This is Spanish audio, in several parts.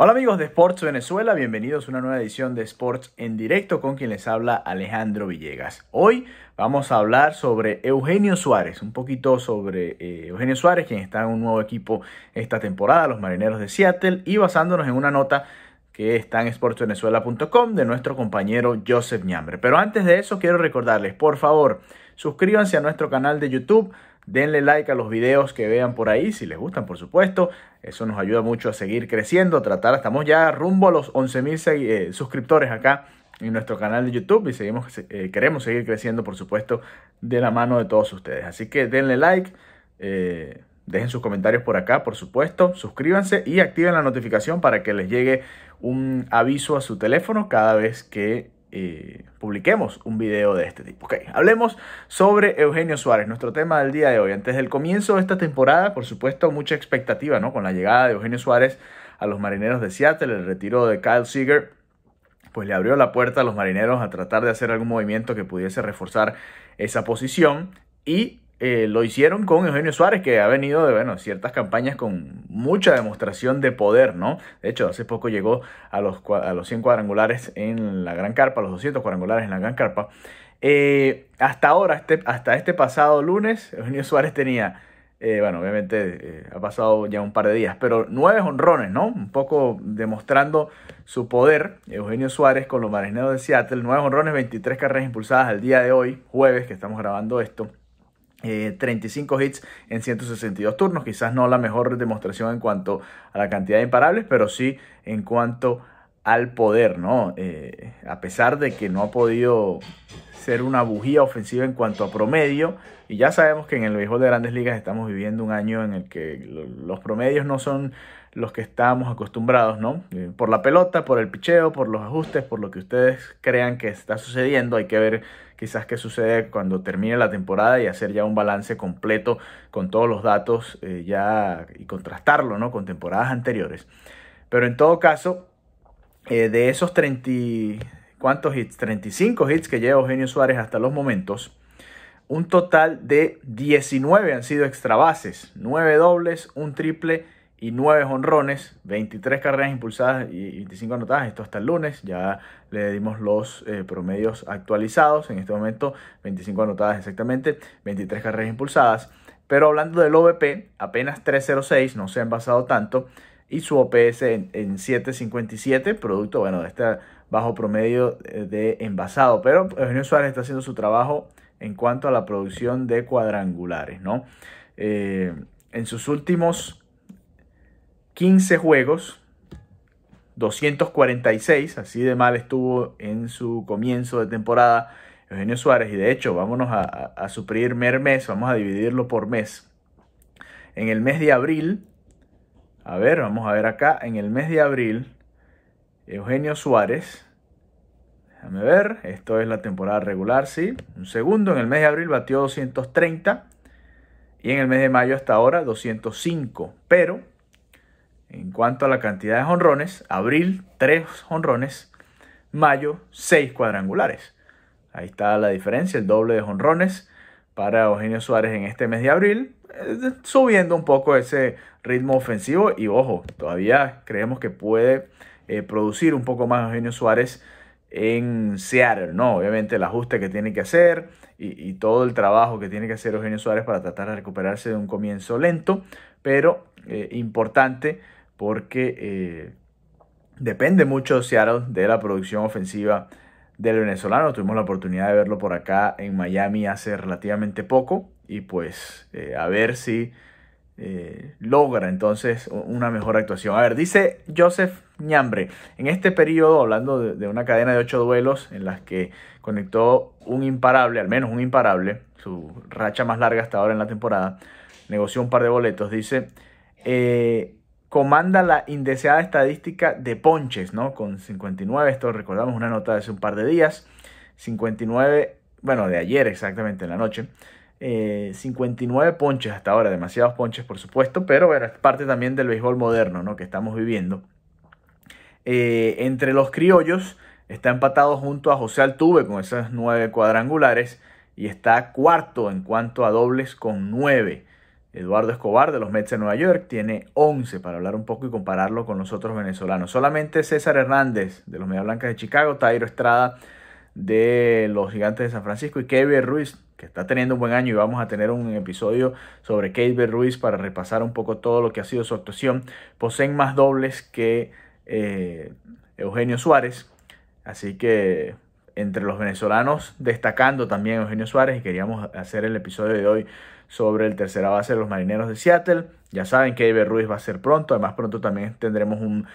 Hola amigos de Sports Venezuela, bienvenidos a una nueva edición de Sports en directo con quien les habla Alejandro Villegas. Hoy vamos a hablar sobre Eugenio Suárez, un poquito sobre eh, Eugenio Suárez, quien está en un nuevo equipo esta temporada, los Marineros de Seattle, y basándonos en una nota que está en sportsvenezuela.com de nuestro compañero Joseph Ñambre. Pero antes de eso quiero recordarles, por favor, suscríbanse a nuestro canal de YouTube Denle like a los videos que vean por ahí, si les gustan, por supuesto. Eso nos ayuda mucho a seguir creciendo, tratar. Estamos ya rumbo a los 11.000 eh, suscriptores acá en nuestro canal de YouTube y seguimos, eh, queremos seguir creciendo, por supuesto, de la mano de todos ustedes. Así que denle like, eh, dejen sus comentarios por acá, por supuesto, suscríbanse y activen la notificación para que les llegue un aviso a su teléfono cada vez que eh, publiquemos un video de este tipo. hablemos sobre Eugenio Suárez, nuestro tema del día de hoy. Antes del comienzo de esta temporada, por supuesto, mucha expectativa, ¿no? Con la llegada de Eugenio Suárez a los marineros de Seattle, el retiro de Kyle Seager, pues le abrió la puerta a los marineros a tratar de hacer algún movimiento que pudiese reforzar esa posición. Y eh, lo hicieron con Eugenio Suárez, que ha venido de bueno, ciertas campañas con mucha demostración de poder, ¿no? De hecho, hace poco llegó a los, los 100 cuadrangulares en la Gran Carpa, a los 200 cuadrangulares en la Gran Carpa. Eh, hasta ahora, este, hasta este pasado lunes, Eugenio Suárez tenía, eh, bueno, obviamente ha pasado ya un par de días, pero nueve honrones, ¿no? Un poco demostrando su poder, Eugenio Suárez con los marineros de Seattle, nueve honrones, 23 carreras impulsadas al día de hoy, jueves, que estamos grabando esto. 35 eh, hits en 162 turnos, quizás no la mejor demostración en cuanto a la cantidad de imparables, pero sí en cuanto al poder, ¿no? Eh, a pesar de que no ha podido ser una bujía ofensiva en cuanto a promedio, y ya sabemos que en el béisbol de grandes ligas estamos viviendo un año en el que los promedios no son los que estamos acostumbrados, ¿no? Eh, por la pelota, por el picheo, por los ajustes, por lo que ustedes crean que está sucediendo, hay que ver quizás que sucede cuando termine la temporada y hacer ya un balance completo con todos los datos eh, ya y contrastarlo ¿no? con temporadas anteriores. Pero en todo caso, eh, de esos 30, ¿cuántos hits? 35 hits que lleva Eugenio Suárez hasta los momentos, un total de 19 han sido extra bases, 9 dobles, un triple y 9 honrones, 23 carreras impulsadas y 25 anotadas. Esto hasta el lunes. Ya le dimos los eh, promedios actualizados. En este momento, 25 anotadas exactamente, 23 carreras impulsadas. Pero hablando del OVP, apenas 306, no se ha envasado tanto. Y su OPS en, 7.57, producto bueno, de este bajo promedio eh, de envasado. Pero Eugenio Suárez está haciendo su trabajo en cuanto a la producción de cuadrangulares, ¿no? Eh, en sus últimos 15 juegos, 246, así de mal estuvo en su comienzo de temporada Eugenio Suárez. Y de hecho, vámonos a, a su mes, vamos a dividirlo por mes. En el mes de abril, a ver, vamos a ver acá, en el mes de abril, Eugenio Suárez, déjame ver, esto es la temporada regular, sí, un segundo, en el mes de abril batió 230 y en el mes de mayo hasta ahora 205, pero en cuanto a la cantidad de jonrones, abril 3 jonrones, mayo 6 cuadrangulares. Ahí está la diferencia, el doble de jonrones para Eugenio Suárez en este mes de abril, eh, subiendo un poco ese ritmo ofensivo y ojo, todavía creemos que puede eh, producir un poco más Eugenio Suárez en Seattle, ¿no? Obviamente el ajuste que tiene que hacer y, todo el trabajo que tiene que hacer Eugenio Suárez para tratar de recuperarse de un comienzo lento, pero eh, importante porque eh, depende mucho Seattle de la producción ofensiva del venezolano. Tuvimos la oportunidad de verlo por acá en Miami hace relativamente poco y pues eh, a ver si eh, logra entonces una mejor actuación. A ver, dice Joseph Ñambre, en este periodo, hablando de, una cadena de ocho duelos en las que conectó un imparable, al menos un imparable, su racha más larga hasta ahora en la temporada, negoció un par de boletos, dice... Eh, comanda la indeseada estadística de ponches, ¿no? Con 59, esto recordamos una nota de hace un par de días, 59, bueno, de ayer exactamente en la noche, 59 eh, ponches hasta ahora, demasiados ponches por supuesto, pero es parte también del béisbol moderno, ¿no? Que estamos viviendo. Eh, entre los criollos está empatado junto a José Altuve con esas 9 cuadrangulares y está cuarto en cuanto a dobles con 9. Eduardo Escobar de los Mets de Nueva York tiene 11 para hablar un poco y compararlo con los otros venezolanos. Solamente César Hernández de los Media Blancas de Chicago, Tairo Estrada de los Gigantes de San Francisco y Kevin Ruiz, que está teniendo un buen año y vamos a tener un episodio sobre Kevin Ruiz para repasar un poco todo lo que ha sido su actuación. Poseen más dobles que eh, Eugenio Suárez, así que entre los venezolanos, destacando también a Eugenio Suárez y queríamos hacer el episodio de hoy sobre el tercera base de los marineros de Seattle. Ya saben que Eber Ruiz va a ser pronto, además pronto también tendremos un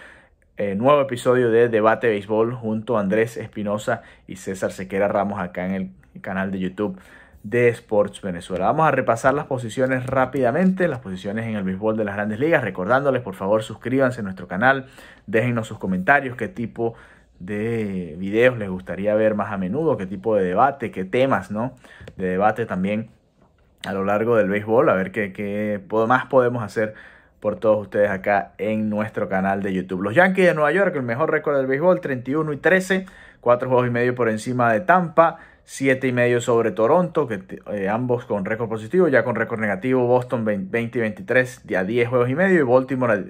eh, nuevo episodio de Debate Béisbol junto a Andrés Espinosa y César Sequera Ramos acá en el canal de YouTube de Sports Venezuela. Vamos a repasar las posiciones rápidamente, las posiciones en el béisbol de las grandes ligas, recordándoles por favor suscríbanse a nuestro canal, déjennos sus comentarios, qué tipo de videos les gustaría ver más a menudo, qué tipo de debate, qué temas, ¿no? De debate también a lo largo del béisbol, a ver qué, qué más podemos hacer por todos ustedes acá en nuestro canal de YouTube. Los Yankees de Nueva York, el mejor récord del béisbol, 31 y 13, Cuatro juegos y medio por encima de Tampa. 7 y medio sobre Toronto, que eh, ambos con récord positivo, ya con récord negativo, Boston 20 y 23 a 10 juegos y medio y Baltimore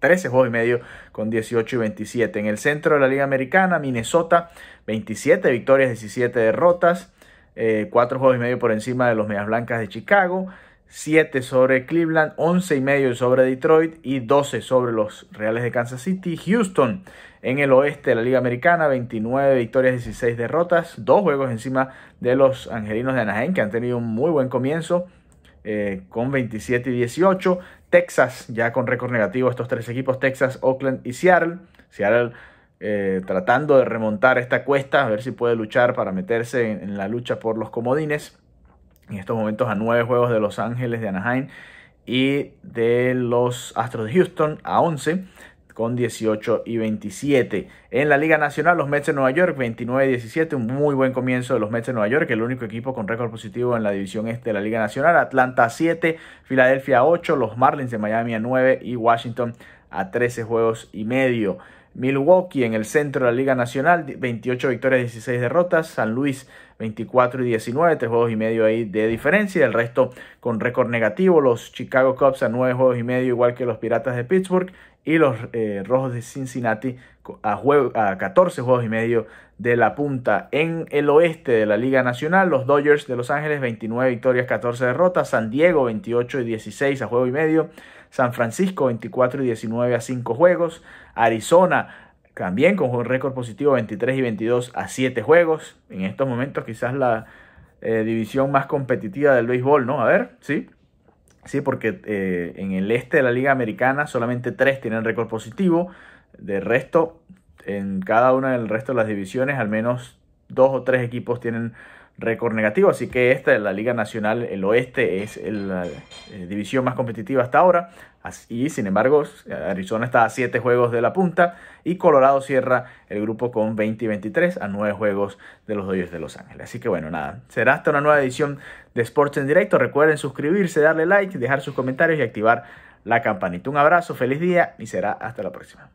13 juegos y medio con 18 y 27. En el centro de la Liga Americana, Minnesota 27 victorias, 17 derrotas, eh, 4 juegos y medio por encima de los Medias Blancas de Chicago. 7 sobre Cleveland, 11 y medio sobre Detroit y 12 sobre los Reales de Kansas City. Houston en el oeste de la Liga Americana, 29 victorias, 16 derrotas, dos juegos encima de los Angelinos de Anaheim que han tenido un muy buen comienzo. Eh, con 27 y 18, Texas ya con récord negativo, estos tres equipos, Texas, Oakland y Seattle. Seattle eh, tratando de remontar esta cuesta, a ver si puede luchar para meterse en la lucha por los comodines en estos momentos a nueve juegos de Los Ángeles, de Anaheim y de los Astros de Houston a 11 con 18 y 27. En la Liga Nacional, los Mets de Nueva York, 29 y 17, un muy buen comienzo de los Mets de Nueva York, el único equipo con récord positivo en la división este de la Liga Nacional. Atlanta 7, Filadelfia 8, los Marlins de Miami a 9 y Washington a 13 juegos y medio. Milwaukee en el centro de la Liga Nacional, 28 victorias, 16 derrotas. San Luis, 24 y 19, 3 juegos y medio ahí de diferencia. El resto con récord negativo. Los Chicago Cubs a 9 juegos y medio, igual que los Piratas de Pittsburgh. Y los eh, Rojos de Cincinnati a, a 14 juegos y medio de la punta. En el oeste de la Liga Nacional, los Dodgers de Los Ángeles, 29 victorias, 14 derrotas. San Diego, 28 y 16 a juego y medio. San Francisco 24 y 19 a 5 juegos. Arizona también con un récord positivo 23 y 22 a 7 juegos. En estos momentos quizás la eh, división más competitiva del béisbol, ¿no? A ver, sí. Sí, porque eh, en el este de la Liga Americana solamente 3 tienen récord positivo. De resto, en cada una del resto de las divisiones, al menos dos o tres equipos tienen récord negativo. Así que esta, es la Liga Nacional, el oeste, es la eh, división más competitiva hasta ahora. Y sin embargo, Arizona está a 7 juegos de la punta y Colorado cierra el grupo con 20 y 23 a 9 juegos de los Dodgers de Los Ángeles. Así que bueno, nada, será hasta una nueva edición de Sports en Directo. Recuerden suscribirse, darle like, dejar sus comentarios y activar la campanita. Un abrazo, feliz día y será hasta la próxima.